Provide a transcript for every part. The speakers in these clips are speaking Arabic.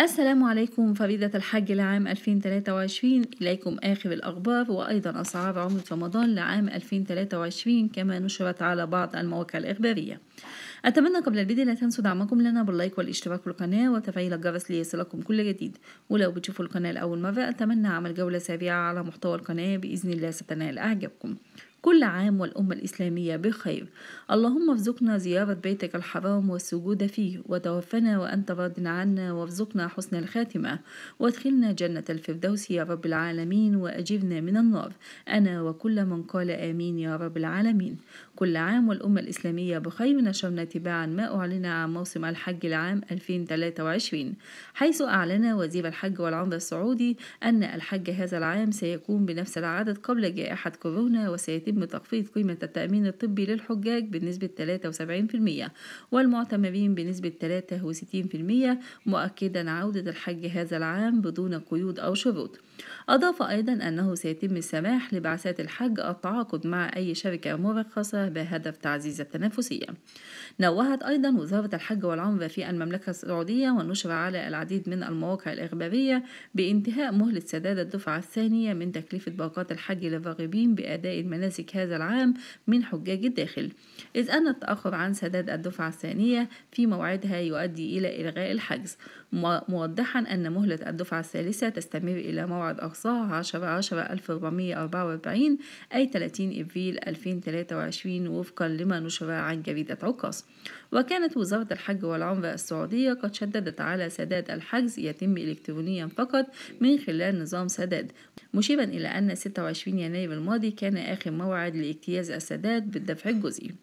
السلام عليكم فريدة الحج لعام 2023 إليكم آخر الأخبار وأيضا أسعار عمرة رمضان لعام 2023 كما نشرت على بعض المواقع الإخبارية أتمنى قبل الفيديو لا تنسوا دعمكم لنا باللايك والاشتراك في القناة وتفعيل الجرس ليصلكم كل جديد ولو بتشوفوا القناة لأول مرة أتمنى عمل جولة سريعة على محتوى القناة بإذن الله ستنال إعجابكم كل عام والأمة الإسلامية بخير اللهم ارزقنا زيارة بيتك الحرام والسجود فيه وتوفنا وأنت راض عنا وارزقنا حسن الخاتمة وادخلنا جنة الفردوس يا رب العالمين وأجرنا من النار أنا وكل من قال آمين يا رب العالمين كل عام والأمة الإسلامية بخير نشرنا تباعا ما أعلن عن موسم الحج لعام 2023 حيث أعلن وزير الحج والعمرة السعودي أن الحج هذا العام سيكون بنفس العدد قبل جائحة كورونا وسيتم يتم تخفيض قيمة التأمين الطبي للحجاج بنسبة 73% والمعتمرين بنسبة 63% مؤكدا عودة الحج هذا العام بدون قيود أو شروط أضاف أيضا أنه سيتم السماح لبعثات الحج التعاقد مع أي شركة مرخصة بهدف تعزيز التنافسية نوهت أيضا وزارة الحج والعمرة في المملكة السعودية ونشر على العديد من المواقع الإخبارية بانتهاء مهلة سداد الدفعة الثانية من تكلفة باقات الحج للراغبين بأداء المناسك نموذج هذا العام من حجاج الداخل إذ أن التأخر عن سداد الدفعة الثانية في موعدها يؤدي إلى إلغاء الحجز موضحا أن مهلة الدفعة الثالثة تستمر إلى موعد أقصاها 10 10 1444 أي 30 إبريل 2023 وفقا لما نشر عن جريدة عكاظ وكانت وزارة الحج والعمرة السعودية قد شددت على سداد الحجز يتم إلكترونيا فقط من خلال نظام سداد مشيرا إلى أن 26 يناير الماضي كان آخر موعد موعد لاجتياز السداد بالدفع الجزئي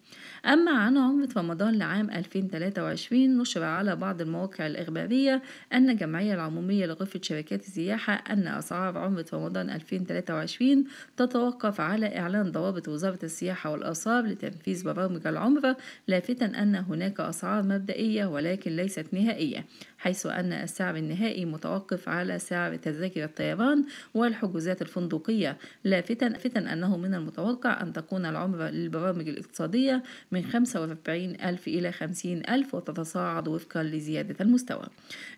أما عن عمرة رمضان لعام 2023 نشر على بعض المواقع الإخبارية أن الجمعية العمومية لغرفة شركات السياحة أن أسعار عمرة رمضان 2023 تتوقف على إعلان ضوابط وزارة السياحة والآثار لتنفيذ برامج العمرة لافتا أن هناك أسعار مبدئية ولكن ليست نهائية حيث أن السعر النهائي متوقف على سعر تذاكر الطيران والحجوزات الفندقية لافتا أنه من المتوقع المتوقع أن تكون العمر للبرامج الاقتصادية من 45 ألف إلى 50 ألف وتتصاعد وفقا لزيادة المستوى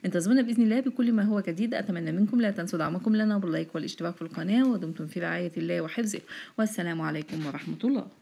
انتظرونا بإذن الله بكل ما هو جديد أتمنى منكم لا تنسوا دعمكم لنا باللايك والاشتراك في القناة ودمتم في رعاية الله وحفظه والسلام عليكم ورحمة الله